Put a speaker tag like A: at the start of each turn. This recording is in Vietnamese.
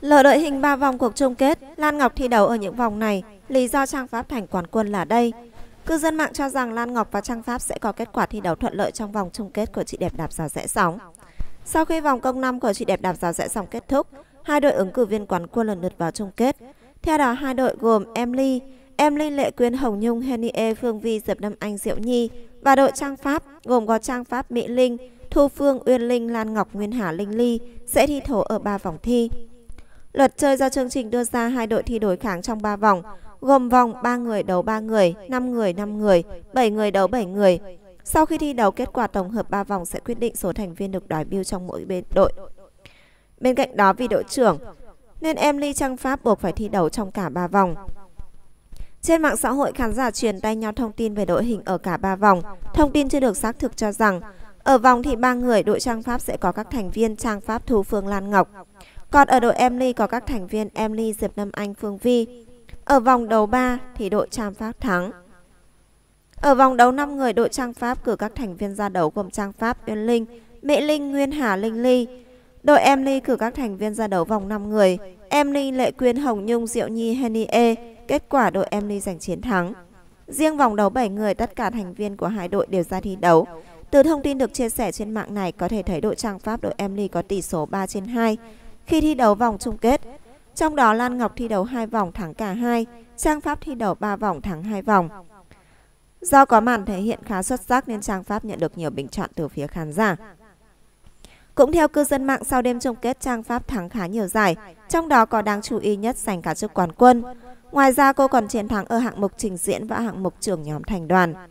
A: Lỡ đội hình 3 vòng cuộc chung kết, Lan Ngọc thi đấu ở những vòng này, lý do Trang Pháp thành quán quân là đây. Cư dân mạng cho rằng Lan Ngọc và Trang Pháp sẽ có kết quả thi đấu thuận lợi trong vòng chung kết của chị đẹp đạp giáo rẽ sóng. Sau khi vòng công năm của chị đẹp đạp giáo rẽ sóng kết thúc, hai đội ứng cử viên quán quân lần lượt vào chung kết. Theo đó, hai đội gồm Em Ly, Em Ly Lệ Quyên Hồng Nhung, Henie Phương Vi Diệp Đâm Anh Diệu Nhi và đội Trang Pháp gồm có Trang Pháp Mỹ Linh, Thu Phương Uyên Linh, Lan Ngọc Nguyên Hà Linh Ly sẽ thi thố ở ba vòng thi. Luật chơi do chương trình đưa ra hai đội thi đối kháng trong 3 vòng, gồm vòng 3 người đấu 3 người, 5 người 5 người, 7 người đấu 7 người. Sau khi thi đấu, kết quả tổng hợp 3 vòng sẽ quyết định số thành viên được đòi bill trong mỗi bên đội. Bên cạnh đó vì đội trưởng, nên em Ly Trang Pháp buộc phải thi đấu trong cả 3 vòng. Trên mạng xã hội, khán giả truyền tay nhau thông tin về đội hình ở cả 3 vòng. Thông tin chưa được xác thực cho rằng, ở vòng thì ba người đội Trang Pháp sẽ có các thành viên Trang Pháp Thu Phương Lan Ngọc. Còn ở đội Emily có các thành viên Emily, Diệp Nam Anh, Phương Vi. Ở vòng đấu 3 thì đội Trang Pháp thắng. Ở vòng đấu 5 người đội Trang Pháp cử các thành viên ra đấu gồm Trang Pháp, Uyên Linh, Mỹ Linh, Nguyên Hà, Linh Ly. Đội Emily cử các thành viên ra đấu vòng 5 người. Emily, Lệ Quyên, Hồng Nhung, Diệu Nhi, Henny E. Kết quả đội Emily giành chiến thắng. Riêng vòng đấu 7 người, tất cả thành viên của hai đội đều ra thi đấu. Từ thông tin được chia sẻ trên mạng này có thể thấy đội Trang Pháp đội Emily có tỷ số 3 trên 2, khi thi đấu vòng chung kết. Trong đó Lan Ngọc thi đấu 2 vòng thắng cả hai, Trang Pháp thi đấu 3 vòng thắng 2 vòng. Do có màn thể hiện khá xuất sắc nên Trang Pháp nhận được nhiều bình chọn từ phía khán giả. Cũng theo cư dân mạng sau đêm chung kết Trang Pháp thắng khá nhiều giải, trong đó có đáng chú ý nhất giành cả chức quán quân. Ngoài ra cô còn chiến thắng ở hạng mục trình diễn và hạng mục trưởng nhóm thành đoàn.